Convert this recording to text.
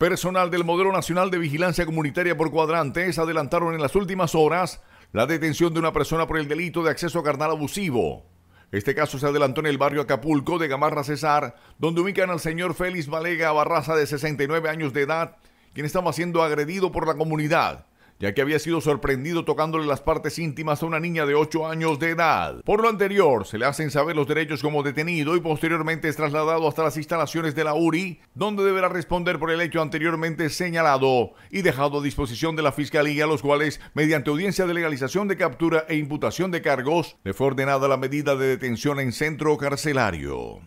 Personal del Modelo Nacional de Vigilancia Comunitaria por Cuadrantes adelantaron en las últimas horas la detención de una persona por el delito de acceso carnal abusivo. Este caso se adelantó en el barrio Acapulco de Gamarra Cesar, donde ubican al señor Félix Valega Barraza de 69 años de edad, quien estaba siendo agredido por la comunidad ya que había sido sorprendido tocándole las partes íntimas a una niña de 8 años de edad. Por lo anterior, se le hacen saber los derechos como detenido y posteriormente es trasladado hasta las instalaciones de la URI, donde deberá responder por el hecho anteriormente señalado y dejado a disposición de la Fiscalía, a los cuales, mediante audiencia de legalización de captura e imputación de cargos, le fue ordenada la medida de detención en centro carcelario.